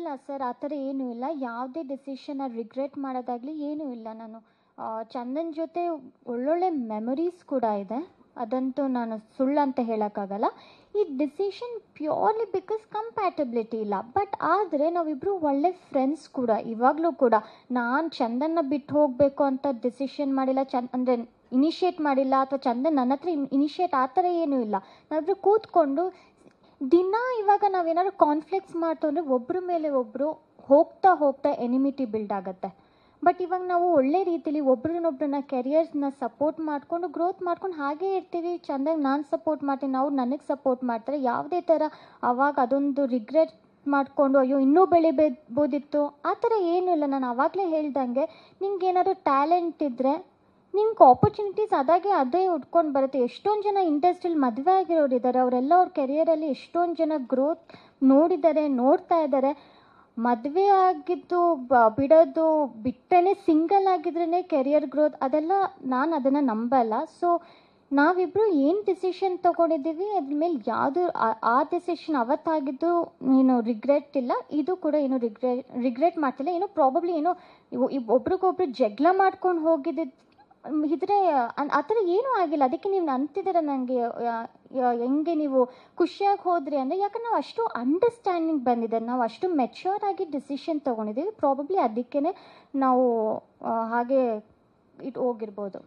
ಇಲ್ಲ ಸರ್ ಆ ಥರ ಏನೂ ಇಲ್ಲ ಯಾವುದೇ ಡಿಸಿಷನ್ನ ರಿಗ್ರೆಟ್ ಮಾಡೋದಾಗಲಿ ಏನೂ ಇಲ್ಲ ನಾನು ಚಂದನ್ ಜೊತೆ ಒಳ್ಳೊಳ್ಳೆ ಮೆಮೊರೀಸ್ ಕೂಡ ಇದೆ ಅದಂತೂ ನಾನು ಸುಳ್ಳು ಅಂತ ಹೇಳೋಕ್ಕಾಗಲ್ಲ ಈ ಡಿಸಿಷನ್ ಪ್ಯೂರ್ಲಿ ಬಿಕಾಸ್ ಕಂಪ್ಯಾಟಬಿಲಿಟಿ ಇಲ್ಲ ಬಟ್ ಆದರೆ ನಾವಿಬ್ಬರು ಒಳ್ಳೆ ಫ್ರೆಂಡ್ಸ್ ಕೂಡ ಇವಾಗಲೂ ಕೂಡ ನಾನು ಚಂದನ್ನ ಬಿಟ್ಟು ಹೋಗಬೇಕು ಅಂತ ಡಿಸಿಷನ್ ಮಾಡಿಲ್ಲ ಚಂದ ಅಂದರೆ ಇನಿಷಿಯೇಟ್ ಮಾಡಿಲ್ಲ ಅಥವಾ ಚಂದನ್ ನನ್ನ ಹತ್ರ ಇನಿಷಿಯೇಟ್ ಆ ಥರ ಏನೂ ಇಲ್ಲ ನಾವಿಬ್ರು ಕೂತ್ಕೊಂಡು ದಿನ ಇವಾಗ ನಾವೇನಾದ್ರು ಕಾನ್ಫ್ಲಿಕ್ಟ್ಸ್ ಮಾಡ್ತು ಅಂದರೆ ಒಬ್ಬರ ಮೇಲೆ ಒಬ್ಬರು ಹೋಗ್ತಾ ಹೋಗ್ತಾ ಎನಿಮಿಟಿ ಬಿಲ್ಡ್ ಆಗುತ್ತೆ ಬಟ್ ಇವಾಗ ನಾವು ಒಳ್ಳೆ ರೀತಿಲಿ ಒಬ್ರನ್ನೊಬ್ರನ್ನ ಕೆರಿಯರ್ಸ್ನ ಸಪೋರ್ಟ್ ಮಾಡಿಕೊಂಡು ಗ್ರೋತ್ ಮಾಡ್ಕೊಂಡು ಹಾಗೆ ಇರ್ತೀವಿ ಚೆಂದಾಗಿ ನಾನು ಸಪೋರ್ಟ್ ಮಾಡ್ತೀನಿ ಅವ್ರು ನನಗೆ ಸಪೋರ್ಟ್ ಮಾಡ್ತಾರೆ ಯಾವುದೇ ಥರ ಅವಾಗ ಅದೊಂದು ರಿಗ್ರೆಟ್ ಮಾಡಿಕೊಂಡು ಅಯ್ಯೋ ಇನ್ನೂ ಬೆಳಿಬೋದಿತ್ತು ಆ ಥರ ಏನೂ ಇಲ್ಲ ನಾನು ಆವಾಗಲೇ ಹೇಳ್ದಂಗೆ ನಿಮ್ಗೆ ಏನಾದರೂ ಟ್ಯಾಲೆಂಟ್ ಇದ್ದರೆ ನಿಮ್ಗೆ ಆಪರ್ಚುನಿಟೀಸ್ ಅದಾಗೆ ಅದೇ ಉಟ್ಕೊಂಡು ಬರುತ್ತೆ ಎಷ್ಟೊಂದು ಜನ ಇಂಡಸ್ಟ್ರಿಲಿ ಮದುವೆ ಆಗಿರೋರು ಇದ್ದಾರೆ ಅವರೆಲ್ಲ ಅವ್ರ ಕೆರಿಯರಲ್ಲಿ ಎಷ್ಟೊಂದು ಜನ ಗ್ರೋತ್ ನೋಡಿದ್ದಾರೆ ನೋಡ್ತಾ ಇದ್ದಾರೆ ಮದುವೆ ಆಗಿದ್ದು ಬಿಡೋದು ಬಿಟ್ಟರೆ ಸಿಂಗಲ್ ಆಗಿದ್ರೇ ಕೆರಿಯರ್ ಗ್ರೋತ್ ಅದೆಲ್ಲ ನಾನು ಅದನ್ನು ನಂಬಲ್ಲ ಸೊ ನಾವಿಬ್ಬರು ಏನು ಡಿಸಿಷನ್ ತಗೊಂಡಿದ್ದೀವಿ ಅದ್ರ ಮೇಲೆ ಯಾವುದು ಆ ಡಿಸಿಷನ್ ಅವತ್ತಾಗಿದ್ದು ಏನು ರಿಗ್ರೆಟ್ ಇಲ್ಲ ಇದು ಕೂಡ ಏನು ರಿಗ್ರೆ ರಿಗ್ರೆಟ್ ಮಾಡ್ತಿಲ್ಲ ಏನೋ ಪ್ರಾಬಬ್ಲಿ ಏನೋ ಒಬ್ರಿಗೊಬ್ರು ಜಗಳ ಮಾಡ್ಕೊಂಡು ಹೋಗಿದ್ದ ಇದ್ರೆ ಆ ಥರ ಏನೂ ಆಗಿಲ್ಲ ಅದಕ್ಕೆ ನೀವು ಅಂತಿದ್ದೀರ ನನಗೆ ಹೆಂಗೆ ನೀವು ಖುಷಿಯಾಗಿ ಹೋದ್ರಿ ಅಂದರೆ ಯಾಕಂದ್ರೆ ನಾವು ಅಷ್ಟು ಅಂಡರ್ಸ್ಟ್ಯಾಂಡಿಂಗ್ ಬಂದಿದೆ ನಾವು ಅಷ್ಟು ಮೆಚ್ಯೂರ್ ಆಗಿ ಡಿಸಿಷನ್ ತೊಗೊಂಡಿದ್ದೀವಿ ಪ್ರಾಬಬ್ಲಿ ಅದಕ್ಕೇ ನಾವು ಹಾಗೆ ಇಟ್ ಹೋಗಿರ್ಬೋದು